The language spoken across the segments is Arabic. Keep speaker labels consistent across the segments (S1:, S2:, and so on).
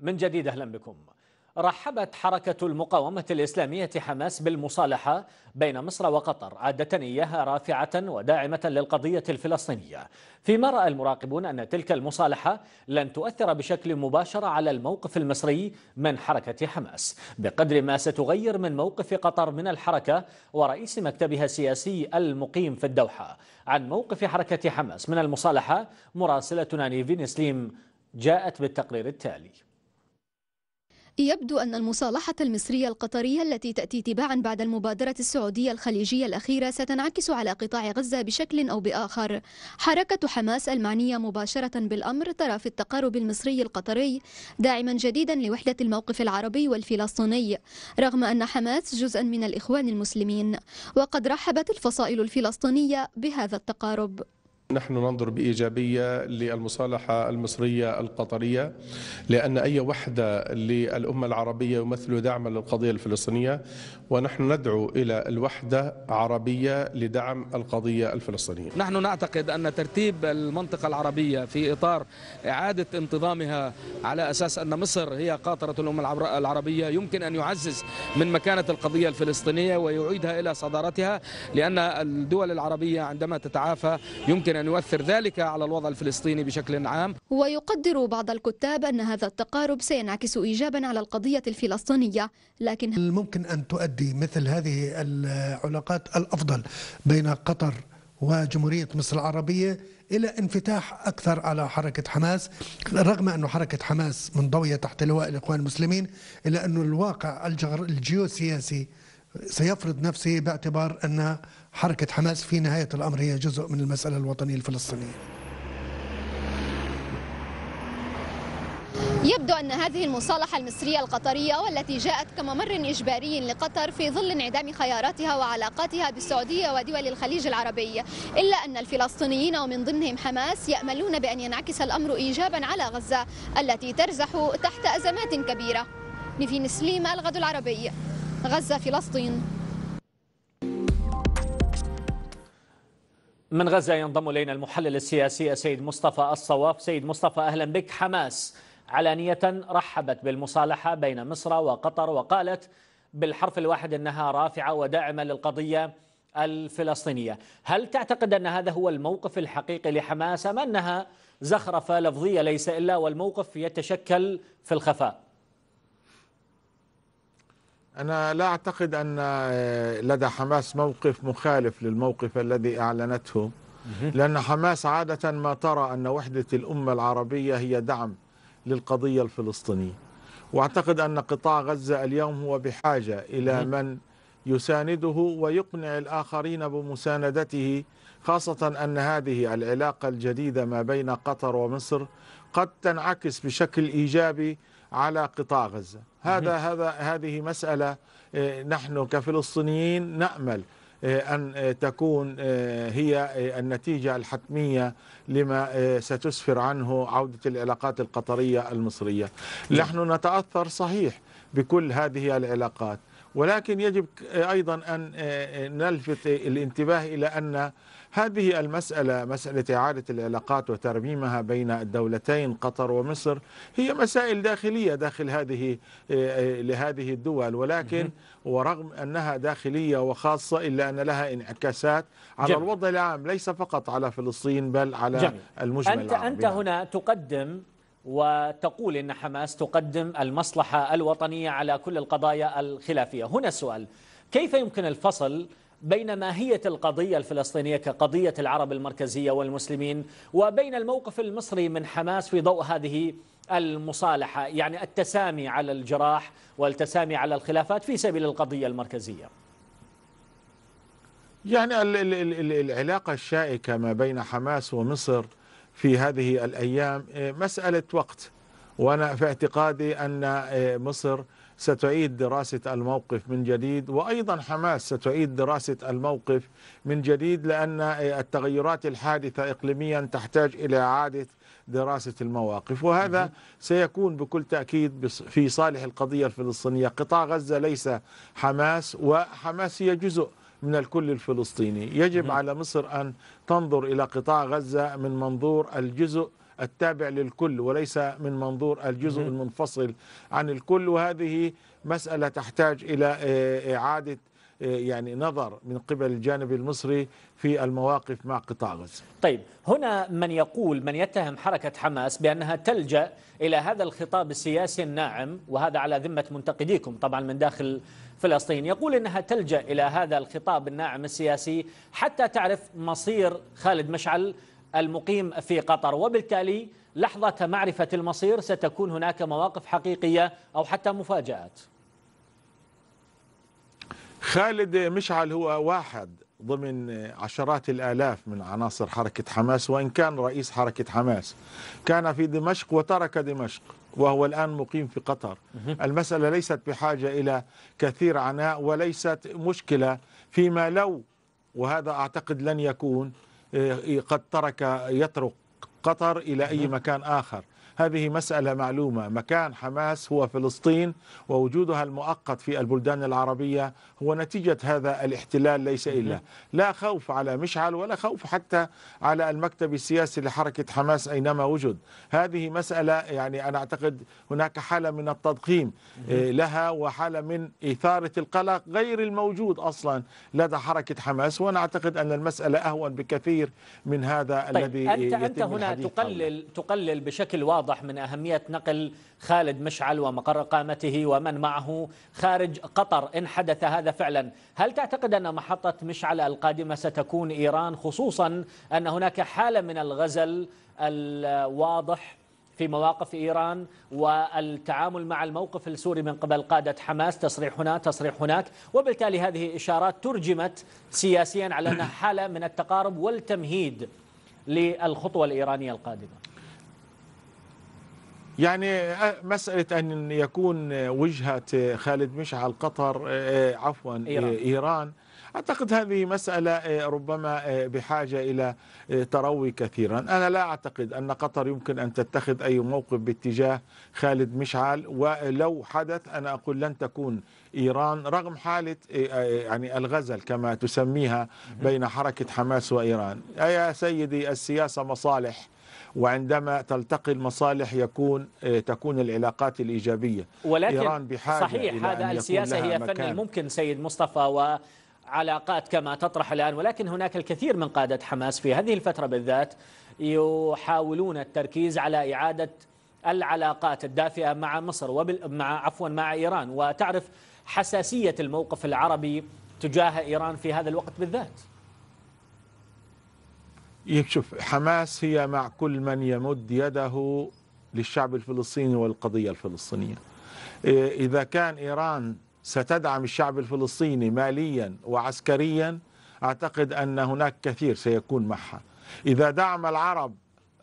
S1: من جديد أهلا بكم رحبت حركة المقاومة الإسلامية حماس بالمصالحة بين مصر وقطر عادة إياها رافعة وداعمة للقضية الفلسطينية فيما رأى المراقبون أن تلك المصالحة لن تؤثر بشكل مباشر على الموقف المصري من حركة حماس بقدر ما ستغير من موقف قطر من الحركة ورئيس مكتبها السياسي المقيم في الدوحة عن موقف حركة حماس من المصالحة مراسلتنا نيفين سليم جاءت بالتقرير التالي
S2: يبدو أن المصالحة المصرية القطرية التي تأتي تباعا بعد المبادرة السعودية الخليجية الأخيرة ستنعكس على قطاع غزة بشكل أو بآخر حركة حماس المعنية مباشرة بالأمر ترى في التقارب المصري القطري داعما جديدا لوحدة الموقف العربي والفلسطيني رغم أن حماس جزءا من الإخوان المسلمين وقد رحبت الفصائل الفلسطينية بهذا التقارب
S3: نحن ننظر بإيجابية للمصالحة المصرية القطرية لأن أي وحدة للأمة العربية يمثل دعما للقضية الفلسطينية ونحن ندعو إلى الوحدة عربية لدعم القضية الفلسطينية نحن نعتقد أن ترتيب المنطقة العربية في إطار
S1: إعادة انتظامها على أساس أن مصر هي قاطرة الأمة العربية يمكن أن يعزز من مكانة القضية الفلسطينية ويعيدها إلى صدارتها لأن الدول العربية عندما تتعافى يمكن يمكن أن يؤثر ذلك على الوضع الفلسطيني بشكل عام
S2: ويقدر بعض الكتاب أن هذا التقارب سينعكس إيجابا على القضية الفلسطينية لكن
S1: ممكن أن تؤدي مثل هذه العلاقات الأفضل بين قطر وجمهورية مصر العربية إلى انفتاح أكثر على حركة حماس رغم أن حركة حماس منضوية تحت لواء الإخوان المسلمين إلا أن الواقع الجيوسياسي سيفرض نفسه باعتبار أن حركة حماس في نهاية الأمر هي جزء من المسألة الوطنية الفلسطينية
S2: يبدو أن هذه المصالحة المصرية القطرية والتي جاءت كممر إجباري لقطر في ظل انعدام خياراتها وعلاقاتها بالسعودية ودول الخليج العربي إلا أن الفلسطينيين ومن ضمنهم حماس يأملون بأن ينعكس الأمر إيجابا على غزة التي ترزح تحت أزمات كبيرة نفين سليمة الغد العربي غزة فلسطين
S1: من غزة ينضم إلينا المحلل السياسي السيد مصطفى الصواف سيد مصطفى أهلا بك حماس علانية رحبت بالمصالحة بين مصر وقطر وقالت بالحرف الواحد أنها رافعة وداعمة للقضية الفلسطينية هل تعتقد أن هذا هو الموقف الحقيقي لحماس أم أنها زخرفة لفظية ليس إلا والموقف يتشكل في الخفاء
S3: أنا لا أعتقد أن آه، لدى حماس موقف مخالف للموقف الذي أعلنته لأن حماس عادة ما ترى أن وحدة الأمة العربية هي دعم للقضية الفلسطينية وأعتقد أن قطاع غزة اليوم هو بحاجة إلى من يسانده ويقنع الآخرين بمساندته خاصة أن هذه العلاقة الجديدة ما بين قطر ومصر قد تنعكس بشكل إيجابي على قطاع غزة هذا هذا هذه مسألة آه، نحن كفلسطينيين نأمل آه، أن آه، تكون هي النتيجة الحتمية لما ستسفر عنه عودة العلاقات القطرية المصرية نعم. نحن نتأثر صحيح بكل هذه العلاقات ولكن يجب أيضا أن نلفت الانتباه إلى أن هذه المسألة مسألة إعادة العلاقات وترميمها بين الدولتين قطر ومصر هي مسائل داخلية داخل هذه آه، لهذه الدول ولكن ورغم أنها داخلية وخاصة إلا أن لها انعكاسات على جميل. الوضع العام ليس فقط على فلسطين بل على جميل. المجمل أنت, العربي. أنت
S1: هنا تقدم وتقول إن حماس تقدم المصلحة الوطنية على كل القضايا الخلافية هنا السؤال كيف يمكن الفصل بين ماهية القضية الفلسطينية كقضية العرب المركزية والمسلمين وبين الموقف المصري من حماس في ضوء هذه المصالحة يعني التسامي على الجراح والتسامي على الخلافات في سبيل القضية المركزية
S3: يعني العلاقة الشائكة ما بين حماس ومصر في هذه الأيام آه، مسألة وقت وأنا في اعتقادي أن آه، مصر ستعيد دراسة الموقف من جديد وأيضا حماس ستعيد دراسة الموقف من جديد لأن التغيرات الحادثة إقليميا تحتاج إلى إعادة دراسة المواقف وهذا سيكون بكل تأكيد في صالح القضية الفلسطينية قطاع غزة ليس حماس وحماس هي جزء من الكل الفلسطيني يجب على مصر أن تنظر إلى قطاع غزة من منظور الجزء التابع للكل وليس من منظور الجزء المنفصل عن الكل وهذه مسألة تحتاج إلى آه، آه، إعادة آه، يعني نظر من قبل الجانب المصري في المواقف مع قطاع غزة
S1: طيب هنا من يقول من يتهم حركة حماس بأنها تلجأ إلى هذا الخطاب السياسي الناعم وهذا على ذمة منتقديكم طبعا من داخل فلسطين يقول أنها تلجأ إلى هذا الخطاب الناعم السياسي حتى تعرف مصير خالد مشعل المقيم في قطر وبالتالي لحظة معرفة المصير ستكون هناك مواقف حقيقية أو حتى مفاجآت
S3: خالد مشعل هو واحد ضمن عشرات الآلاف من عناصر حركة حماس وإن كان رئيس حركة حماس كان في دمشق وترك دمشق وهو الآن مقيم في قطر المسألة ليست بحاجة إلى كثير عناء وليست مشكلة فيما لو وهذا أعتقد لن يكون آه، قد ترك يترك قطر إلى أي مكان آخر هذه مسألة معلومة مكان حماس هو فلسطين ووجودها المؤقت في البلدان العربية هو نتيجة هذا الاحتلال ليس إلا لا خوف على مشعل ولا خوف حتى على المكتب السياسي لحركة حماس أينما وجد هذه مسألة يعني أنا أعتقد هناك حالة من التضخيم إيه، لها وحالة من إثارة القلق غير الموجود أصلا لدى حركة حماس وأنا أعتقد أن المسألة أهون بكثير من هذا طيب الذي أنت, أنت هنا تقلل,
S1: تقلل بشكل واضح واضح من أهمية نقل خالد مشعل ومقر إقامته ومن معه خارج قطر إن حدث هذا فعلا هل تعتقد أن محطة مشعل القادمة ستكون إيران خصوصا أن هناك حالة من الغزل الواضح في مواقف إيران والتعامل مع الموقف السوري من قبل قادة حماس تصريح هنا تصريح هناك وبالتالي هذه إشارات ترجمت سياسيا على أنها حالة من التقارب والتمهيد للخطوة الإيرانية القادمة
S3: يعني آه، مسألة أن يكون آه، وجهة آه، خالد مشعل قطر عفوا إيران, إيران أعتقد هذه مسألة ربما بحاجة إلى تروي كثيرا أنا لا أعتقد أن قطر يمكن أن تتخذ أي موقف باتجاه خالد مشعل ولو حدث أنا أقول لن تكون إيران رغم حالة يعني الغزل كما تسميها بين حركة حماس وإيران يا سيدي السياسة مصالح وعندما تلتقي المصالح يكون آه، تكون العلاقات الإيجابية ولكن إيران بحاجة صحيح إلى هذا السياسة هي فن
S1: الممكن سيد مصطفى و علاقات كما تطرح الآن ولكن هناك الكثير من قادة حماس في هذه الفترة بالذات يحاولون التركيز على إعادة العلاقات الدافئة مع مصر وبال... مع عفوا مع إيران وتعرف حساسية الموقف العربي تجاه إيران في هذا الوقت بالذات
S3: يكشف حماس هي مع كل من يمد يده للشعب الفلسطيني والقضية الفلسطينية إذا كان إيران ستدعم الشعب الفلسطيني ماليا وعسكريا أعتقد أن هناك كثير سيكون معها إذا دعم العرب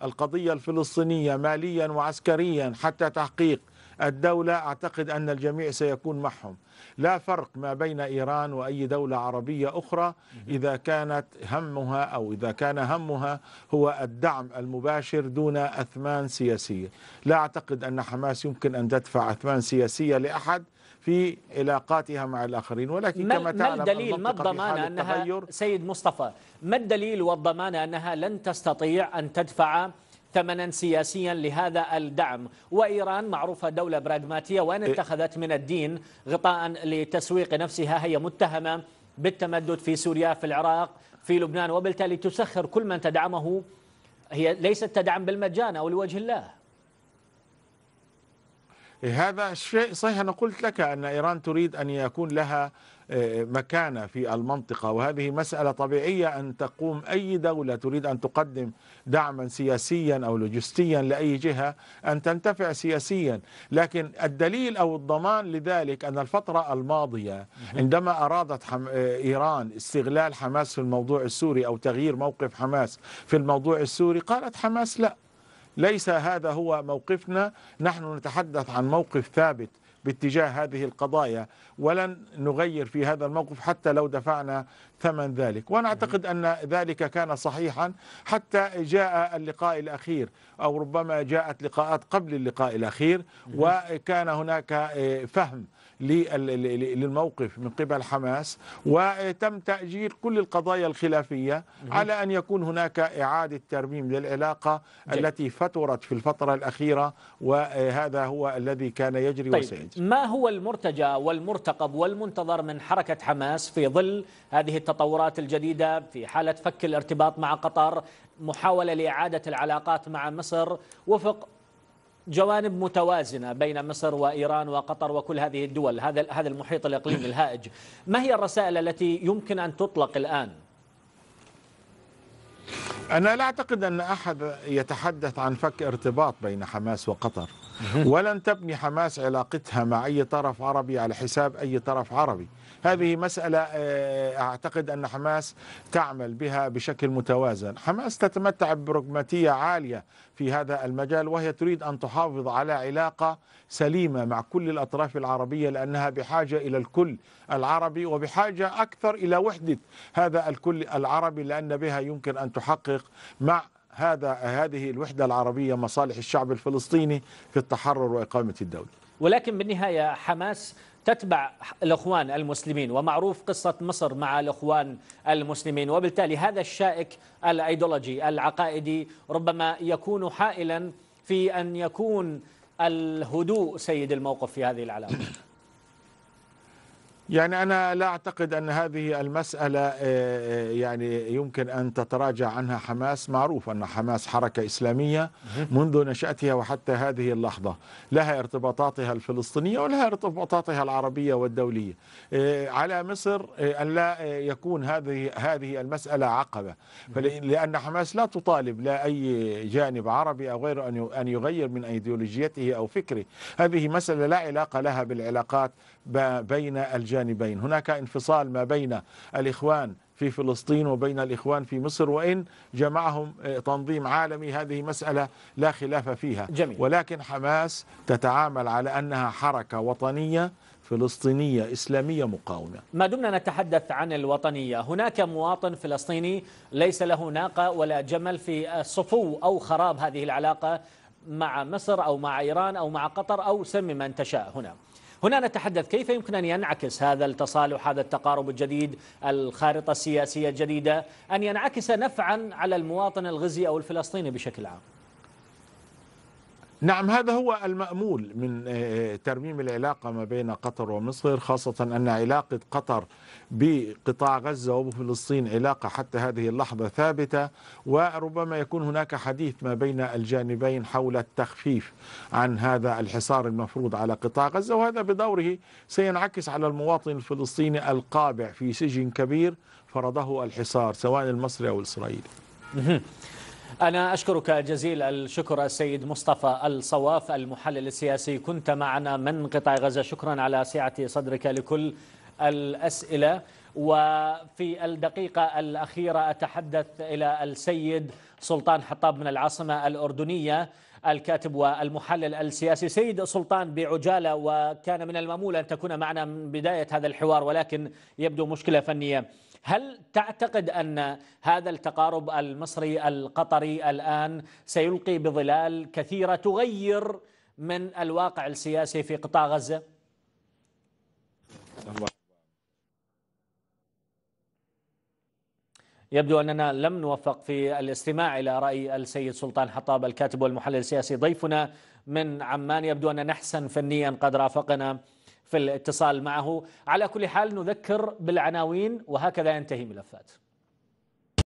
S3: القضية الفلسطينية ماليا وعسكريا حتى تحقيق الدولة أعتقد أن الجميع سيكون معهم لا فرق ما بين إيران وأي دولة عربية أخرى إذا كانت همها أو إذا كان همها هو الدعم المباشر دون أثمان سياسية لا أعتقد أن حماس يمكن أن تدفع أثمان سياسية لأحد في علاقاتها مع الآخرين ولكن كما تعلم ما الدليل ما الضمان أنها
S1: سيد مصطفى ما الدليل والضمان أنها لن تستطيع أن تدفع ثمنا سياسيا لهذا الدعم وإيران معروفة دولة براغماتية وأن إيه. اتخذت من الدين غطاء لتسويق نفسها هي متهمة بالتمدد في سوريا في العراق في لبنان وبالتالي تسخر كل من تدعمه هي ليست تدعم بالمجان أو لوجه الله
S3: إيه، هذا الشيء صحيح أنا قلت لك أن إيران تريد أن يكون لها مكانة في المنطقة وهذه مسألة طبيعية أن تقوم أي دولة تريد أن تقدم دعما سياسيا أو لوجستيا لأي جهة أن تنتفع سياسيا لكن الدليل أو الضمان لذلك أن الفترة الماضية عندما أرادت حم... إيران استغلال حماس في الموضوع السوري أو تغيير موقف حماس في الموضوع السوري قالت حماس لا ليس هذا هو موقفنا نحن نتحدث عن موقف ثابت باتجاه هذه القضايا ولن نغير في هذا الموقف حتى لو دفعنا ثمن ذلك وأنا أعتقد أن ذلك كان صحيحا حتى جاء اللقاء الأخير أو ربما جاءت لقاءات قبل اللقاء الأخير وكان هناك آه، فهم للموقف من قبل حماس وتم تأجيل كل القضايا الخلافية على أن يكون هناك إعادة ترميم للعلاقة التي فترت في الفترة الأخيرة وهذا هو الذي كان يجري طيب وسيجري
S1: ما هو المرتجى والمرتقب والمنتظر من حركة حماس في ظل هذه التطورات الجديدة في حالة فك الارتباط مع قطر محاولة لإعادة العلاقات مع مصر وفق جوانب متوازنه بين مصر وايران وقطر وكل هذه الدول هذا هذا المحيط الاقليمي الهائج ما هي الرسائل التي يمكن ان تطلق الان
S3: انا لا اعتقد ان احد يتحدث عن فك ارتباط بين حماس وقطر ولن تبني حماس علاقتها مع أي طرف عربي على حساب أي طرف عربي هذه مسألة آه، أعتقد أن حماس تعمل بها بشكل متوازن حماس تتمتع ببروغماتية عالية في هذا المجال وهي تريد أن تحافظ على علاقة سليمة مع كل الأطراف العربية لأنها بحاجة إلى الكل العربي وبحاجة أكثر إلى وحدة هذا الكل العربي لأن بها يمكن أن تحقق مع هذا هذه الوحدة العربية مصالح الشعب الفلسطيني في التحرر وإقامة الدولة
S1: ولكن بالنهاية حماس تتبع الأخوان المسلمين ومعروف قصة مصر مع الأخوان المسلمين وبالتالي هذا الشائك الأيديولوجي العقائدي ربما يكون حائلا في أن يكون الهدوء سيد الموقف في هذه العلاقة
S3: يعني أنا لا أعتقد أن هذه المسألة آه، آه، يعني يمكن أن تتراجع عنها حماس معروف أن حماس حركة إسلامية منذ نشأتها وحتى هذه اللحظة لها ارتباطاتها الفلسطينية ولها ارتباطاتها العربية والدولية آه، على مصر أن لا يكون هذه هذه المسألة عقبة لأن حماس لا تطالب لا أي جانب عربي أو غيره أن يغير من أيديولوجيته أو فكره هذه مسألة لا علاقة لها بالعلاقات بين الجانب الجانبين هناك انفصال ما بين الإخوان في فلسطين وبين الإخوان في مصر وإن جمعهم آه، تنظيم عالمي هذه مسألة لا خلاف فيها جميل. ولكن حماس تتعامل على أنها حركة وطنية فلسطينية إسلامية مقاومة
S1: ما دمنا نتحدث عن الوطنية هناك مواطن فلسطيني ليس له ناقة ولا جمل في صفو أو خراب هذه العلاقة مع مصر أو مع إيران أو مع قطر أو سم من تشاء هنا هنا نتحدث كيف يمكن أن ينعكس هذا التصالح هذا التقارب الجديد الخارطة السياسية الجديدة أن ينعكس نفعا على المواطن الغزي أو الفلسطيني بشكل عام
S3: نعم هذا هو المأمول من آه، آه، ترميم العلاقة ما بين قطر ومصر خاصة أن علاقة قطر بقطاع غزة وبفلسطين علاقة حتى هذه اللحظة ثابتة وربما يكون هناك حديث ما بين الجانبين حول التخفيف عن هذا الحصار المفروض على قطاع غزة وهذا بدوره سينعكس على المواطن الفلسطيني القابع في سجن كبير فرضه الحصار سواء المصري أو الإسرائيلي
S1: أنا أشكرك جزيل الشكر السيد مصطفى الصواف المحلل السياسي كنت معنا من قطاع غزة شكرا على سعة صدرك لكل الأسئلة وفي الدقيقة الأخيرة أتحدث إلى السيد سلطان حطاب من العاصمة الأردنية الكاتب والمحلل السياسي سيد سلطان بعجالة وكان من المأمول أن تكون معنا من بداية هذا الحوار ولكن يبدو مشكلة فنية هل تعتقد أن هذا التقارب المصري القطري الآن سيلقي بظلال كثيرة تغير من الواقع السياسي في قطاع غزة؟ يبدو أننا لم نوفق في الاستماع إلى رأي السيد سلطان حطاب الكاتب والمحلل السياسي ضيفنا من عمان يبدو أن نحسا فنيا قد رافقنا في الاتصال معه على كل حال نذكر بالعناوين وهكذا ينتهي ملفات